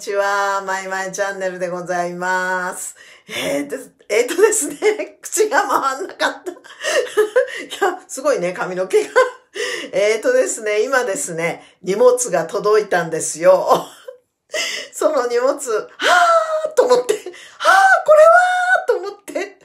にちは。まいまいチャンネルでございます。えーと、えー、とですね、口が回んなかった。いや、すごいね、髪の毛が。えーとですね、今ですね、荷物が届いたんですよ。その荷物、はーと思って、はーこれはーと思って、慌てて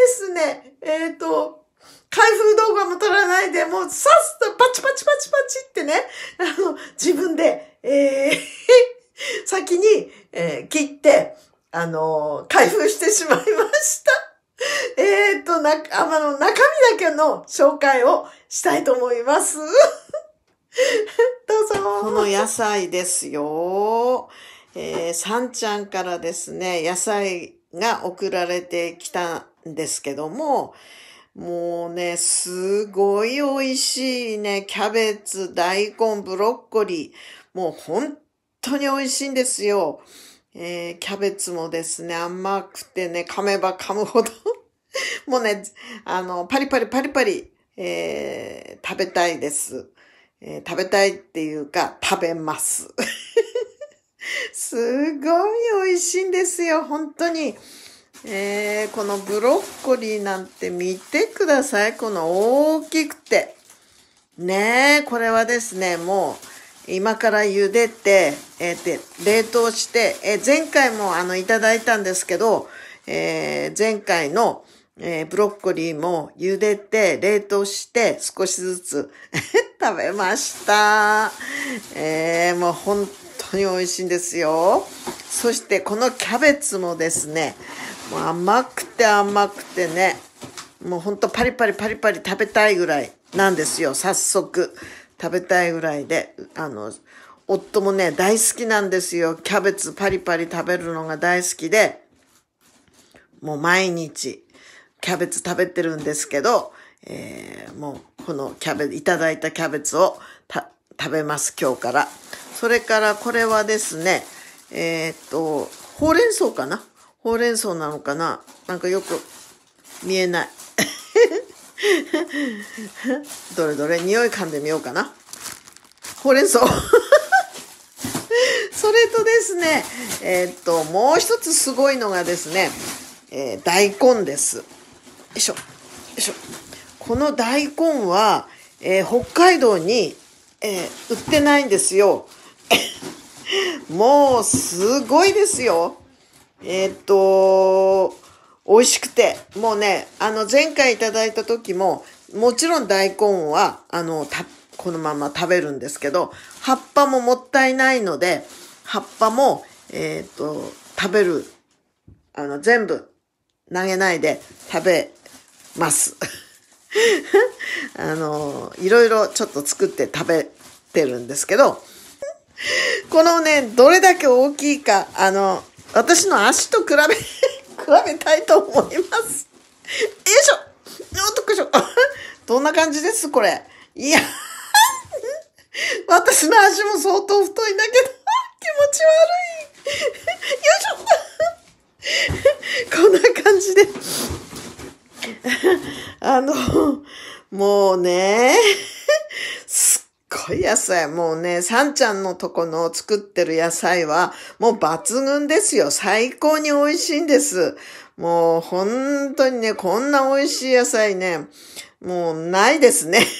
ですね、えーと、開封動画も撮らないで、もうさっさとチパチパチパチってね、あの、自分で、えー 先に、えー、切って、あの開封してしまいました。えっと、な、あの、中身だけの紹介をしたいと思います。どうぞ。この野菜ですよ。えー、さんちゃんからですね、野菜が送られてきたんですけども、もうね、すごい美味しいね。キャベツ、大根、ブロッコリー。もう本当に美味しいんですよ。えー、キャベツもですね、甘くてね、噛めば噛むほど もうね、あの、パリパリパリパリ、えー、食べたいです。えー、食べたいっていうか、食べます。すごい美味しいんですよ、本当に。えー、このブロッコリーなんて見てください。この大きくて。ねえ、これはですね、もう今から茹でて、えー、で冷凍して、えー、前回もあのいただいたんですけど、えー、前回の、えー、ブロッコリーも茹でて、冷凍して少しずつ 食べました。えー、もう本当に美味しいんですよ。そしてこのキャベツもですね、もう甘くて甘くてね、もうほんとパリパリパリパリ食べたいぐらいなんですよ、早速。食べたいぐらいで、あの、夫もね、大好きなんですよ。キャベツパリパリ食べるのが大好きで、もう毎日キャベツ食べてるんですけど、えー、もうこのキャベツ、いただいたキャベツを食べます、今日から。それからこれはですね、えー、っと、ほうれん草かなほうれん草なのかななんかよく見えない。どれどれ匂い噛んでみようかな。ほうれん草 それとですね、えー、っと、もう一つすごいのがですね、えー、大根です。よいしょ、よいしょ。この大根は、えー、北海道に、え売ってないんですよ。もうすごいですよ。えー、っと、美味しくて、もうね、あの、前回いただいた時も、もちろん大根は、あの、た、このまま食べるんですけど、葉っぱももったいないので、葉っぱも、えっ、と、食べる、あの、全部投げないで食べます。あの、いろいろちょっと作って食べてるんですけど、このね、どれだけ大きいか、あの、私の足と比べ、比べたいと思います。よいしょよっとくしょ どんな感じですこれ。いや 私の足も相当太いんだけど気持ち悪い。よいしょこんな感じで。あの、もうね。ごい野菜。もうね、サンちゃんのとこの作ってる野菜は、もう抜群ですよ。最高に美味しいんです。もう本当にね、こんな美味しい野菜ね、もうないですね。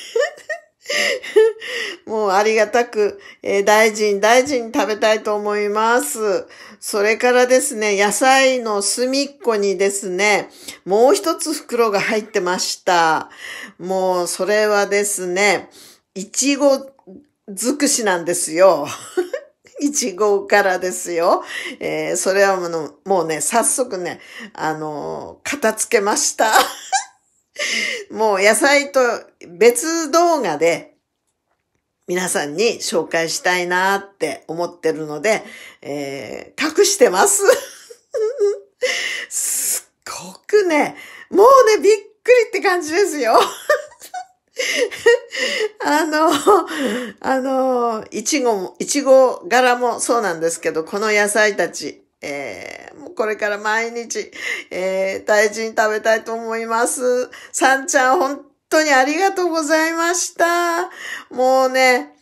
もうありがたく、えー、大事に大事に食べたいと思います。それからですね、野菜の隅っこにですね、もう一つ袋が入ってました。もうそれはですね、いちご尽くしなんですよ。いちごからですよ。えー、それはもうもうね、早速ね、あのー、片付けました。もう野菜と別動画で皆さんに紹介したいなって思ってるので、えー、隠してます。すっごくね、もうね、びっくりって感じですよ。あの、あの、いちごも、いちご柄もそうなんですけど、この野菜たち、えー、もうこれから毎日、えー、大事に食べたいと思います。さんちゃん、本当にありがとうございました。もうね、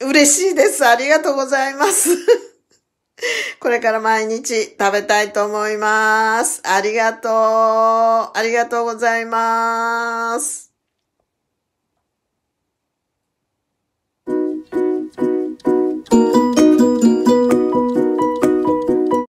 嬉しいです。ありがとうございます。これから毎日食べたいと思います。ありがとう。ありがとうございます。